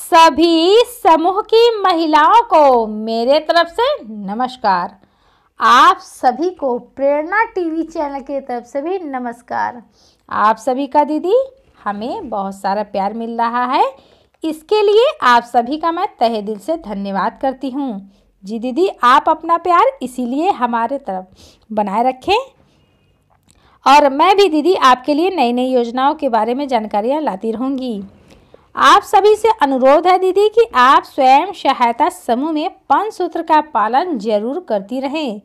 सभी समूह की महिलाओं को मेरे तरफ से नमस्कार आप सभी को प्रेरणा टीवी चैनल की तरफ से भी नमस्कार आप सभी का दीदी हमें बहुत सारा प्यार मिल रहा है इसके लिए आप सभी का मैं तहे दिल से धन्यवाद करती हूँ जी दीदी आप अपना प्यार इसीलिए हमारे तरफ बनाए रखें और मैं भी दीदी आपके लिए नई नई योजनाओं के बारे में जानकारियाँ लाती रहूँगी आप सभी से अनुरोध है दीदी कि आप स्वयं सहायता समूह में पंच सूत्र का पालन जरूर करती रहें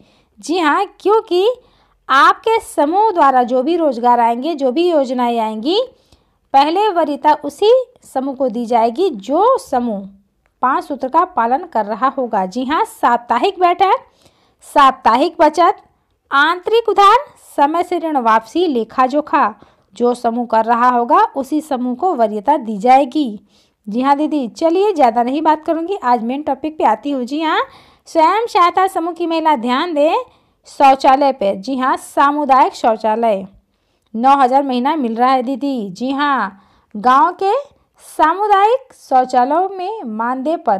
जी हाँ क्योंकि आपके समूह द्वारा जो भी रोजगार आएंगे जो भी योजनाएं आएंगी पहले वरीता उसी समूह को दी जाएगी जो समूह पांच सूत्र का पालन कर रहा होगा जी हाँ साप्ताहिक बैठक साप्ताहिक बचत आंतरिक उधार समय से ऋण वापसी लेखा जोखा जो समूह कर रहा होगा उसी समूह को वरीयता दी जाएगी जी हाँ दीदी चलिए ज़्यादा नहीं बात करूँगी आज मेन टॉपिक पे आती हूँ जी हाँ स्वयं सहायता समूह की महिला ध्यान दें शौचालय पे जी हाँ सामुदायिक शौचालय नौ हज़ार महीना मिल रहा है दीदी जी हाँ गांव के सामुदायिक शौचालयों में मानदेय पर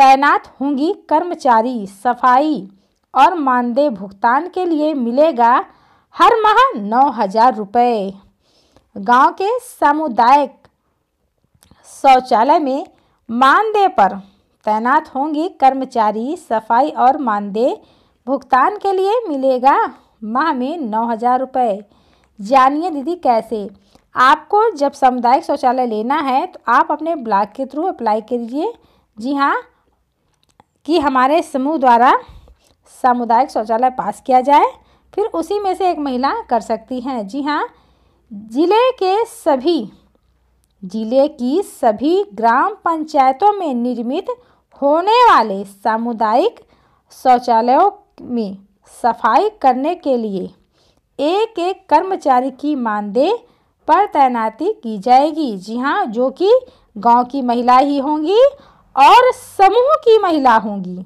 तैनात होंगी कर्मचारी सफाई और मानदेय भुगतान के लिए मिलेगा हर माह नौ हज़ार रुपये गांव के सामुदायिक शौचालय में मानदेय पर तैनात होंगी कर्मचारी सफाई और मानदेय भुगतान के लिए मिलेगा माह में नौ हज़ार रुपये जानिए दीदी कैसे आपको जब सामुदायिक शौचालय लेना है तो आप अपने ब्लॉक के थ्रू अप्लाई कीजिए जी हाँ कि हमारे समूह द्वारा सामुदायिक शौचालय पास किया जाए फिर उसी में से एक महिला कर सकती हैं जी हाँ जिले के सभी जिले की सभी ग्राम पंचायतों में निर्मित होने वाले सामुदायिक शौचालयों में सफाई करने के लिए एक एक कर्मचारी की मानदेय पर तैनाती की जाएगी जी हाँ जो कि गांव की महिला ही होंगी और समूह की महिला होंगी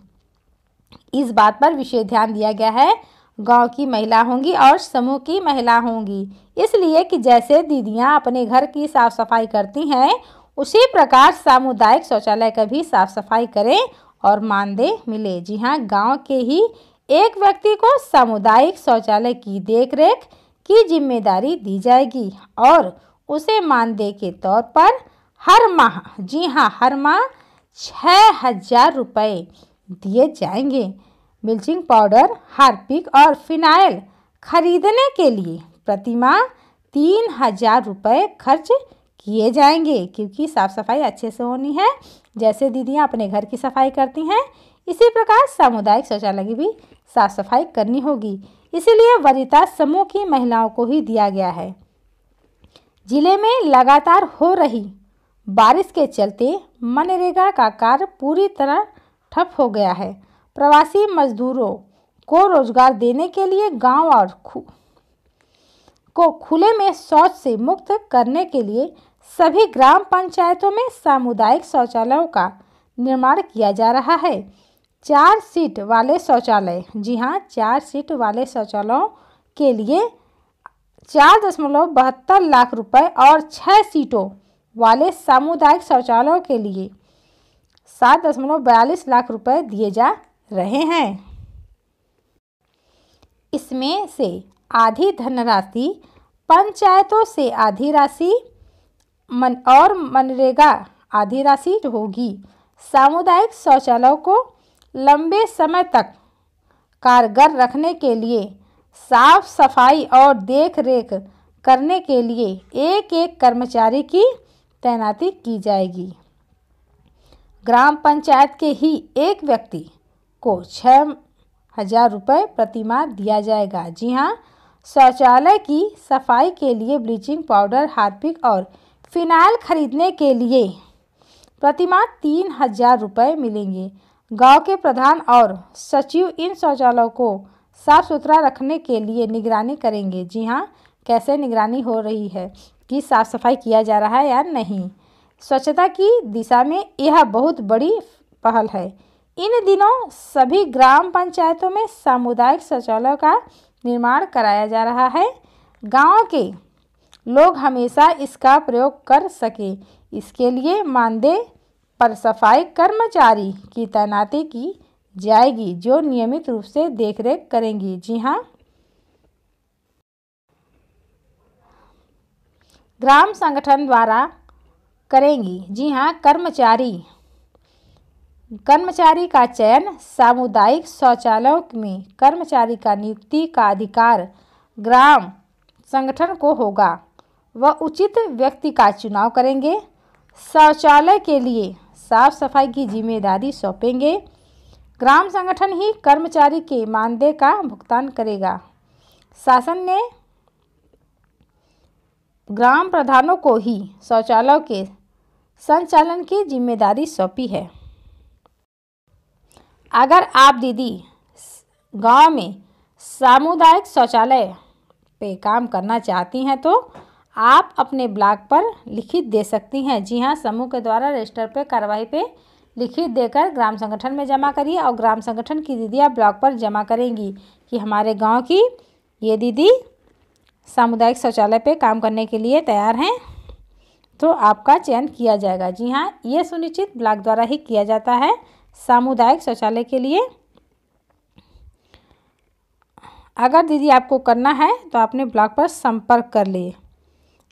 इस बात पर विशेष ध्यान दिया गया है गांव की महिला होंगी और समूह की महिला होंगी इसलिए कि जैसे दीदियां अपने घर की साफ़ सफाई करती हैं उसी प्रकार सामुदायिक शौचालय का भी साफ़ सफाई करें और मानदेय मिले जी हाँ गाँव के ही एक व्यक्ति को सामुदायिक शौचालय की देखरेख की जिम्मेदारी दी जाएगी और उसे मानदेय के तौर पर हर माह जी हाँ हर माह छः हजार रुपये दिए जाएंगे ब्लीचिंग पाउडर हार्पिक और फिनाइल खरीदने के लिए प्रतिमा तीन हजार रुपये खर्च किए जाएंगे क्योंकि साफ़ सफाई अच्छे से होनी है जैसे दीदियाँ अपने घर की सफाई करती हैं इसी प्रकार सामुदायिक शौचालय की भी साफ सफाई करनी होगी इसीलिए वरिता समूह की महिलाओं को ही दिया गया है जिले में लगातार हो रही बारिश के चलते मनरेगा का कार्य पूरी तरह ठप हो गया है प्रवासी मजदूरों को रोजगार देने के लिए गांव और खु, को खुले में शौच से मुक्त करने के लिए सभी ग्राम पंचायतों में सामुदायिक शौचालयों का निर्माण किया जा रहा है चार सीट वाले शौचालय जी हाँ चार सीट वाले शौचालयों के लिए चार दशमलव बहत्तर लाख रुपए और छः सीटों वाले सामुदायिक शौचालयों के लिए सात दशमलव बयालीस लाख रुपए दिए जा रहे हैं इसमें से आधी धनराशि पंचायतों से आधी राशि मन और मनरेगा आधी राशि होगी सामुदायिक शौचालयों को लंबे समय तक कारगर रखने के लिए साफ सफाई और देख रेख करने के लिए एक एक कर्मचारी की तैनाती की जाएगी ग्राम पंचायत के ही एक व्यक्ति को छः हजार रुपये प्रतिमाह दिया जाएगा जी हाँ शौचालय की सफाई के लिए ब्लीचिंग पाउडर हार्पिक और फिनाइल खरीदने के लिए प्रतिमाह तीन हजार रुपये मिलेंगे गांव के प्रधान और सचिव इन शौचालयों को साफ सुथरा रखने के लिए निगरानी करेंगे जी हाँ कैसे निगरानी हो रही है कि साफ सफाई किया जा रहा है या नहीं स्वच्छता की दिशा में यह बहुत बड़ी पहल है इन दिनों सभी ग्राम पंचायतों में सामुदायिक शौचालयों का निर्माण कराया जा रहा है गांव के लोग हमेशा इसका प्रयोग कर सके इसके लिए मानदेय पर सफाई कर्मचारी की तैनाती की जाएगी जो नियमित रूप से देखरेख करेंगी जी हाँ ग्राम संगठन द्वारा करेंगी जी हाँ कर्मचारी कर्मचारी का चयन सामुदायिक शौचालयों में कर्मचारी का नियुक्ति का अधिकार ग्राम संगठन को होगा वह उचित व्यक्ति का चुनाव करेंगे शौचालय के लिए साफ सफाई की जिम्मेदारी सौंपेंगे ग्राम संगठन ही कर्मचारी के मानदेय का भुगतान करेगा शासन ने ग्राम प्रधानों को ही शौचालयों के संचालन की जिम्मेदारी सौंपी है अगर आप दीदी गांव में सामुदायिक शौचालय पे काम करना चाहती हैं तो आप अपने ब्लॉग पर लिखित दे सकती हैं जी हाँ समूह के द्वारा रजिस्टर पे कार्रवाई पे लिखित देकर ग्राम संगठन में जमा करिए और ग्राम संगठन की आप ब्लॉग पर जमा करेंगी कि हमारे गांव की ये दीदी सामुदायिक शौचालय पे काम करने के लिए तैयार हैं तो आपका चयन किया जाएगा जी हाँ ये सुनिश्चित ब्लॉक द्वारा ही किया जाता है सामुदायिक शौचालय के लिए अगर दीदी आपको करना है तो आपने ब्लॉक पर संपर्क कर लिए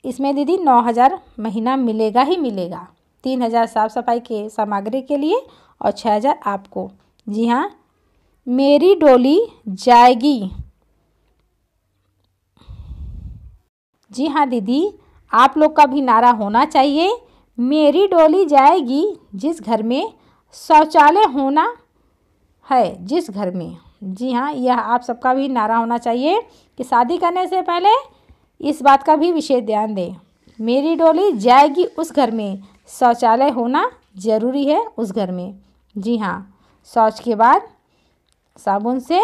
इसमें दीदी नौ हज़ार महीना मिलेगा ही मिलेगा तीन हज़ार साफ़ सफाई के सामग्री के लिए और छः हज़ार आपको जी हाँ मेरी डोली जाएगी जी हाँ दीदी आप लोग का भी नारा होना चाहिए मेरी डोली जाएगी जिस घर में शौचालय होना है जिस घर में जी हाँ यह आप सबका भी नारा होना चाहिए कि शादी करने से पहले इस बात का भी विशेष ध्यान दें मेरी डोली जाएगी उस घर में शौचालय होना ज़रूरी है उस घर में जी हाँ शौच के बाद साबुन से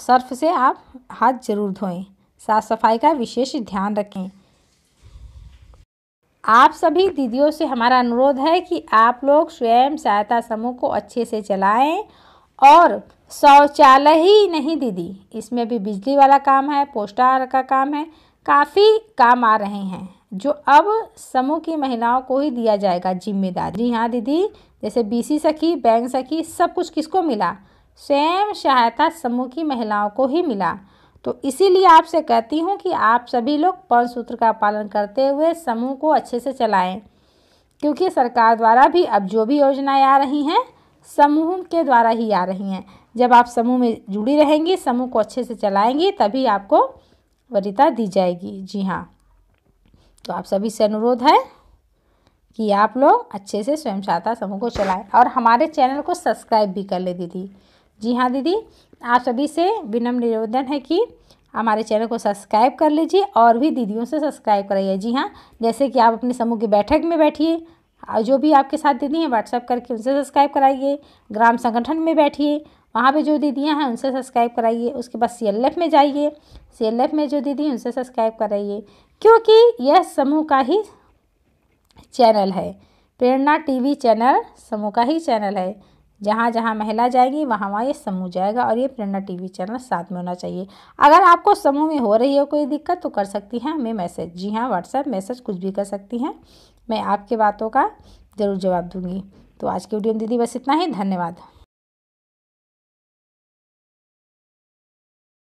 सर्फ से आप हाथ जरूर धोएं साफ़ सफाई का विशेष ध्यान रखें आप सभी दीदियों से हमारा अनुरोध है कि आप लोग स्वयं सहायता समूह को अच्छे से चलाएं और शौचालय ही नहीं दीदी इसमें भी बिजली वाला काम है पोस्टर का काम है काफ़ी काम आ रहे हैं जो अब समूह की महिलाओं को ही दिया जाएगा जिम्मेदारी हाँ दीदी जैसे बीसी सखी बैंक सखी सब कुछ किसको मिला स्वयं सहायता समूह की महिलाओं को ही मिला तो इसीलिए आपसे कहती हूँ कि आप सभी लोग पवन सूत्र का पालन करते हुए समूह को अच्छे से चलाएं क्योंकि सरकार द्वारा भी अब जो भी योजनाएं आ रही हैं समूह के द्वारा ही आ रही हैं जब आप समूह में जुड़ी रहेंगी समूह को अच्छे से चलाएंगी तभी आपको वरीता दी जाएगी जी हाँ तो आप सभी से अनुरोध है कि आप लोग अच्छे से स्वयं सहायता समूह को चलाएं और हमारे चैनल को सब्सक्राइब भी कर ले दीदी जी हाँ दीदी आप सभी से विनम्र निवेदन है कि हमारे चैनल को सब्सक्राइब कर लीजिए और भी दीदियों से सब्सक्राइब कराइए जी हाँ जैसे कि आप अपने समूह की बैठक में बैठिए और जो भी आपके साथ दीदी हैं व्हाट्सअप करके उनसे सब्सक्राइब कराइए ग्राम संगठन में बैठिए वहाँ पे जो दीदियाँ हैं उनसे सब्सक्राइब कराइए उसके बाद सी में जाइए सी में जो दीदी हैं उनसे सब्सक्राइब कराइए क्योंकि यह समूह का ही चैनल है प्रेरणा टीवी चैनल समूह का ही चैनल है जहाँ जहाँ महिला जाएगी वहाँ वहाँ ये समूह जाएगा और ये प्रेरणा टीवी चैनल साथ में होना चाहिए अगर आपको समूह में हो रही है कोई दिक्कत तो कर सकती हैं हमें मैसेज जी हाँ व्हाट्सएप मैसेज कुछ भी कर सकती हैं मैं आपके बातों का ज़रूर जवाब दूँगी तो आज की वीडियो में दीदी बस इतना ही धन्यवाद